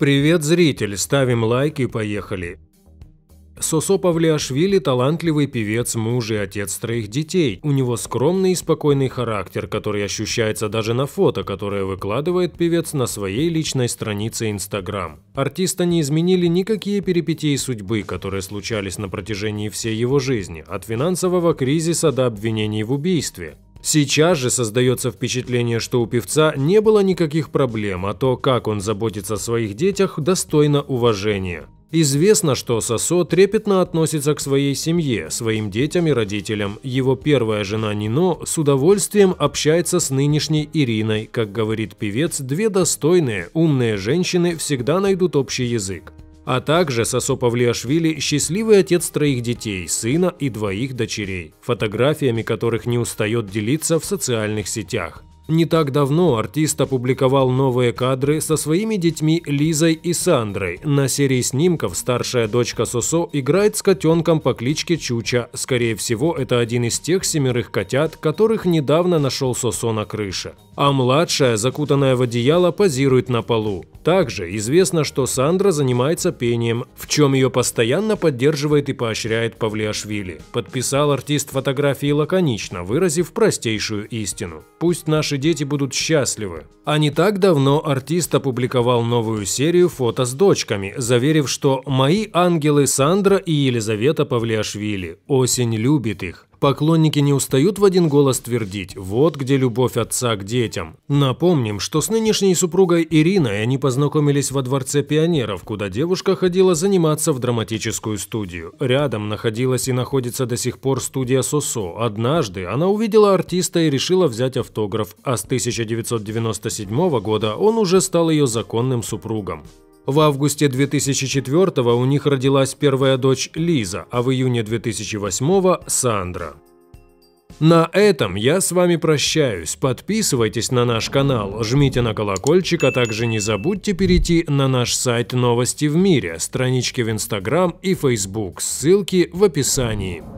Привет, зритель! Ставим лайк и поехали! Сосо Павлиашвили – талантливый певец, муж и отец троих детей. У него скромный и спокойный характер, который ощущается даже на фото, которое выкладывает певец на своей личной странице Instagram. Артиста не изменили никакие перипетии судьбы, которые случались на протяжении всей его жизни, от финансового кризиса до обвинений в убийстве. Сейчас же создается впечатление, что у певца не было никаких проблем, а то, как он заботится о своих детях, достойно уважения. Известно, что Сосо трепетно относится к своей семье, своим детям и родителям. Его первая жена Нино с удовольствием общается с нынешней Ириной. Как говорит певец, две достойные, умные женщины всегда найдут общий язык. А также Сосо Павлиашвили – счастливый отец троих детей, сына и двоих дочерей, фотографиями которых не устает делиться в социальных сетях. Не так давно артист опубликовал новые кадры со своими детьми Лизой и Сандрой. На серии снимков старшая дочка Сосо играет с котенком по кличке Чуча. Скорее всего, это один из тех семерых котят, которых недавно нашел Сосо на крыше. А младшая, закутанная в одеяло, позирует на полу. Также известно, что Сандра занимается пением, в чем ее постоянно поддерживает и поощряет Павлиашвили. Подписал артист фотографии лаконично, выразив простейшую истину. Пусть наши дети будут счастливы. А не так давно артист опубликовал новую серию фото с дочками, заверив, что «Мои ангелы Сандра и Елизавета Павлиашвили. Осень любит их». Поклонники не устают в один голос твердить «вот где любовь отца к детям». Напомним, что с нынешней супругой Ириной они познакомились во Дворце пионеров, куда девушка ходила заниматься в драматическую студию. Рядом находилась и находится до сих пор студия Сосо. Однажды она увидела артиста и решила взять автограф, а с 1997 года он уже стал ее законным супругом. В августе 2004 у них родилась первая дочь Лиза, а в июне 2008 – Сандра. На этом я с вами прощаюсь. Подписывайтесь на наш канал, жмите на колокольчик, а также не забудьте перейти на наш сайт «Новости в мире», странички в Инстаграм и Фейсбук. Ссылки в описании.